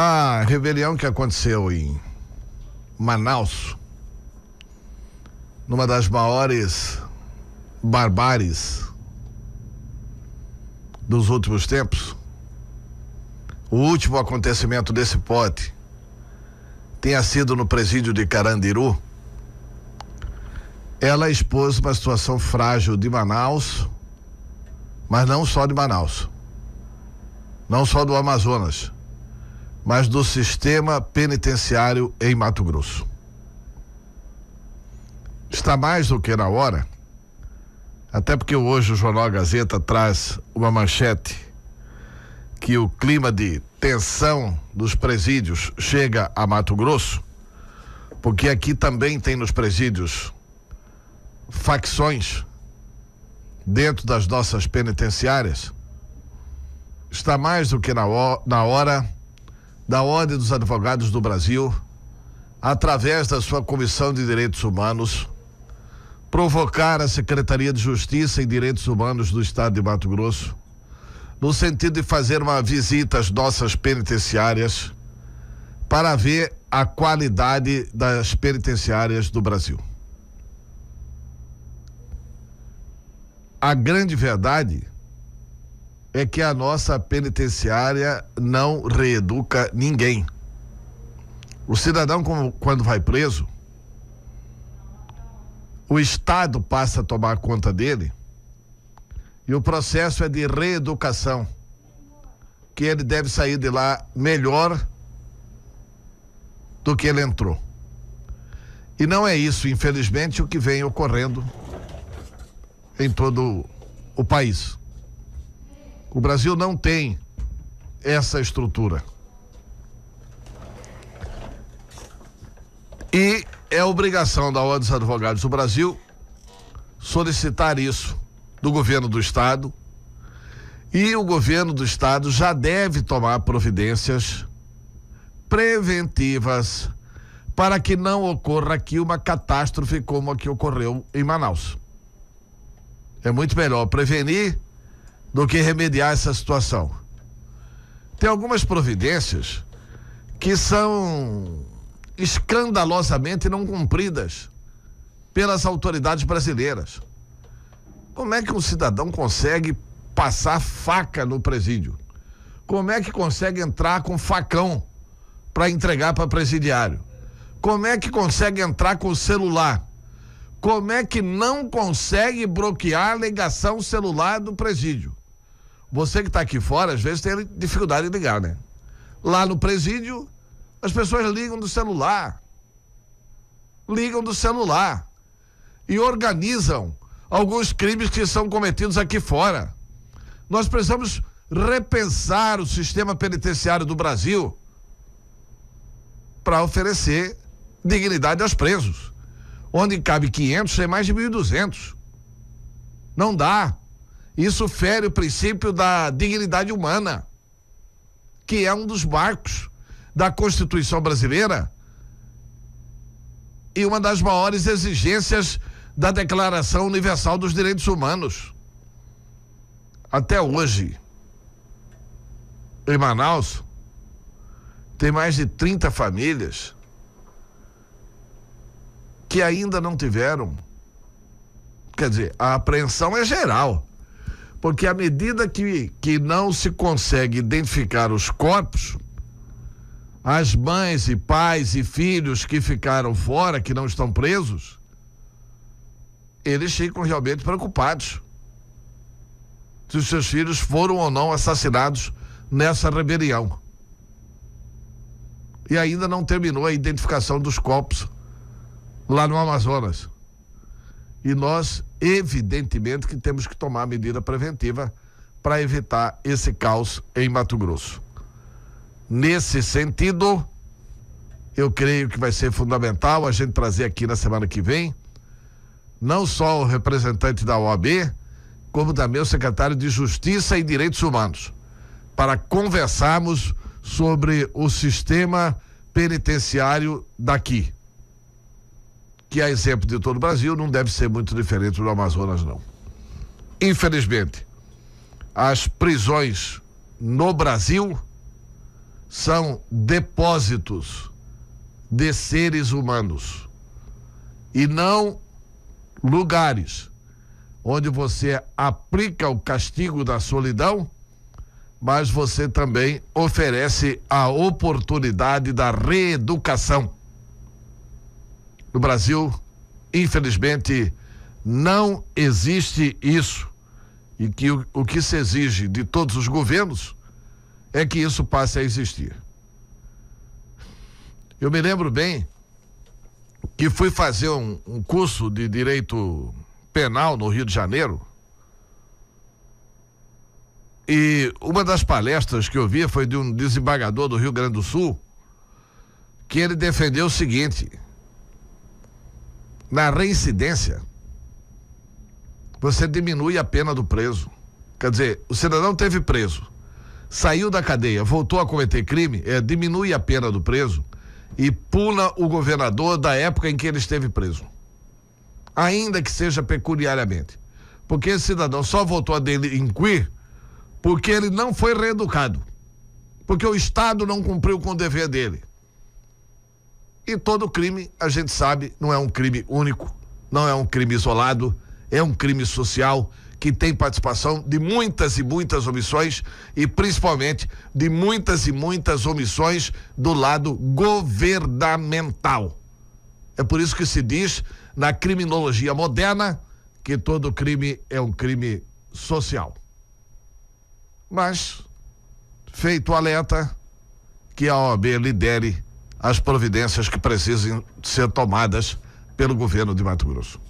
A rebelião que aconteceu em Manaus, numa das maiores barbares dos últimos tempos, o último acontecimento desse pote tenha sido no presídio de Carandiru, ela expôs uma situação frágil de Manaus, mas não só de Manaus, não só do Amazonas mas do sistema penitenciário em Mato Grosso. Está mais do que na hora, até porque hoje o Jornal Gazeta traz uma manchete que o clima de tensão dos presídios chega a Mato Grosso, porque aqui também tem nos presídios facções dentro das nossas penitenciárias. Está mais do que na hora da Ordem dos Advogados do Brasil, através da sua Comissão de Direitos Humanos, provocar a Secretaria de Justiça e Direitos Humanos do Estado de Mato Grosso, no sentido de fazer uma visita às nossas penitenciárias para ver a qualidade das penitenciárias do Brasil. A grande verdade é que a nossa penitenciária não reeduca ninguém. O cidadão, quando vai preso, o Estado passa a tomar conta dele e o processo é de reeducação, que ele deve sair de lá melhor do que ele entrou. E não é isso, infelizmente, o que vem ocorrendo em todo o país. O Brasil não tem essa estrutura. E é obrigação da Ordem dos Advogados do Brasil solicitar isso do governo do Estado. E o governo do Estado já deve tomar providências preventivas para que não ocorra aqui uma catástrofe como a que ocorreu em Manaus. É muito melhor prevenir do que remediar essa situação. Tem algumas providências que são escandalosamente não cumpridas pelas autoridades brasileiras. Como é que um cidadão consegue passar faca no presídio? Como é que consegue entrar com facão para entregar para presidiário? Como é que consegue entrar com celular? Como é que não consegue bloquear a ligação celular do presídio? Você que está aqui fora, às vezes tem dificuldade de ligar, né? Lá no presídio, as pessoas ligam do celular. Ligam do celular. E organizam alguns crimes que são cometidos aqui fora. Nós precisamos repensar o sistema penitenciário do Brasil para oferecer dignidade aos presos. Onde cabe 500, tem mais de 1.200. Não dá isso fere o princípio da dignidade humana, que é um dos marcos da Constituição brasileira e uma das maiores exigências da Declaração Universal dos Direitos Humanos. Até hoje, em Manaus, tem mais de 30 famílias que ainda não tiveram. Quer dizer, a apreensão é geral. Porque à medida que, que não se consegue identificar os corpos, as mães e pais e filhos que ficaram fora, que não estão presos, eles ficam realmente preocupados se os seus filhos foram ou não assassinados nessa rebelião. E ainda não terminou a identificação dos corpos lá no Amazonas. E nós evidentemente que temos que tomar medida preventiva para evitar esse caos em Mato Grosso. Nesse sentido, eu creio que vai ser fundamental a gente trazer aqui na semana que vem não só o representante da OAB, como também o secretário de Justiça e Direitos Humanos, para conversarmos sobre o sistema penitenciário daqui que a exemplo de todo o Brasil não deve ser muito diferente do Amazonas, não. Infelizmente, as prisões no Brasil são depósitos de seres humanos e não lugares onde você aplica o castigo da solidão, mas você também oferece a oportunidade da reeducação. No Brasil, infelizmente, não existe isso. E que o, o que se exige de todos os governos é que isso passe a existir. Eu me lembro bem que fui fazer um, um, curso de direito penal no Rio de Janeiro. E uma das palestras que eu vi foi de um desembargador do Rio Grande do Sul, que ele defendeu o seguinte: na reincidência, você diminui a pena do preso. Quer dizer, o cidadão teve preso, saiu da cadeia, voltou a cometer crime, é, diminui a pena do preso e pula o governador da época em que ele esteve preso. Ainda que seja pecuniariamente. Porque esse cidadão só voltou a delinquir porque ele não foi reeducado. Porque o Estado não cumpriu com o dever dele. E todo crime, a gente sabe, não é um crime único, não é um crime isolado, é um crime social que tem participação de muitas e muitas omissões e principalmente de muitas e muitas omissões do lado governamental. É por isso que se diz na criminologia moderna que todo crime é um crime social. Mas, feito o alerta, que a OAB lidere as providências que precisem ser tomadas pelo governo de Mato Grosso.